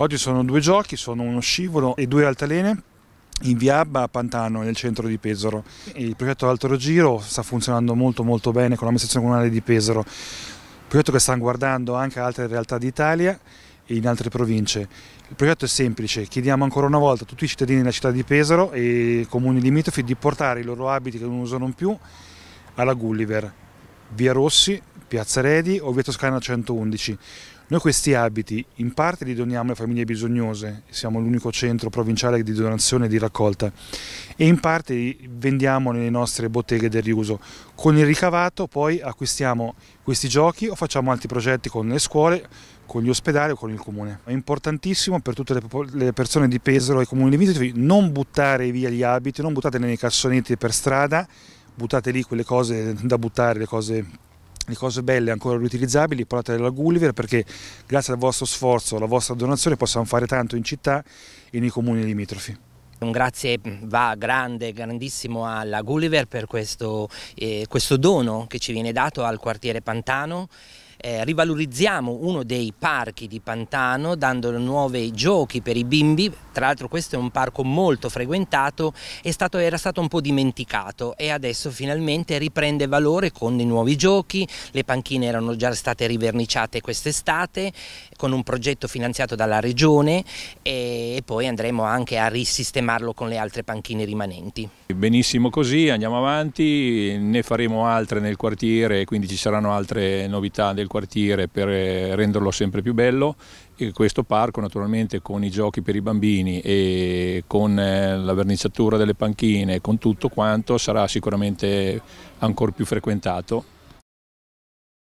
Oggi sono due giochi, sono uno scivolo e due altalene in via Abba a Pantano, nel centro di Pesaro. Il progetto Altro Giro sta funzionando molto molto bene con l'amministrazione comunale di Pesaro, un progetto che stanno guardando anche altre realtà d'Italia e in altre province. Il progetto è semplice, chiediamo ancora una volta a tutti i cittadini della città di Pesaro e comuni limitrofi di portare i loro abiti che non usano più alla Gulliver, via Rossi, piazza Redi o via Toscana 111 noi questi abiti in parte li doniamo alle famiglie bisognose, siamo l'unico centro provinciale di donazione e di raccolta, e in parte li vendiamo nelle nostre botteghe del riuso. Con il ricavato poi acquistiamo questi giochi o facciamo altri progetti con le scuole, con gli ospedali o con il comune. È importantissimo per tutte le persone di Pesaro e comuni limitrofi non buttare via gli abiti, non buttateli nei cassonetti per strada, buttate lì quelle cose da buttare, le cose le cose belle ancora riutilizzabili parlate della Gulliver perché grazie al vostro sforzo, alla vostra donazione possiamo fare tanto in città e nei comuni limitrofi. Un grazie mm, va grande, grandissimo alla Gulliver per questo, eh, questo dono che ci viene dato al quartiere Pantano. Eh, rivalorizziamo uno dei parchi di Pantano dando nuovi giochi per i bimbi tra l'altro questo è un parco molto frequentato, stato, era stato un po' dimenticato e adesso finalmente riprende valore con i nuovi giochi, le panchine erano già state riverniciate quest'estate con un progetto finanziato dalla regione e poi andremo anche a risistemarlo con le altre panchine rimanenti. Benissimo così, andiamo avanti, ne faremo altre nel quartiere, quindi ci saranno altre novità del quartiere per eh, renderlo sempre più bello eh, questo parco naturalmente con i giochi per i bambini e con eh, la verniciatura delle panchine, con tutto quanto sarà sicuramente ancora più frequentato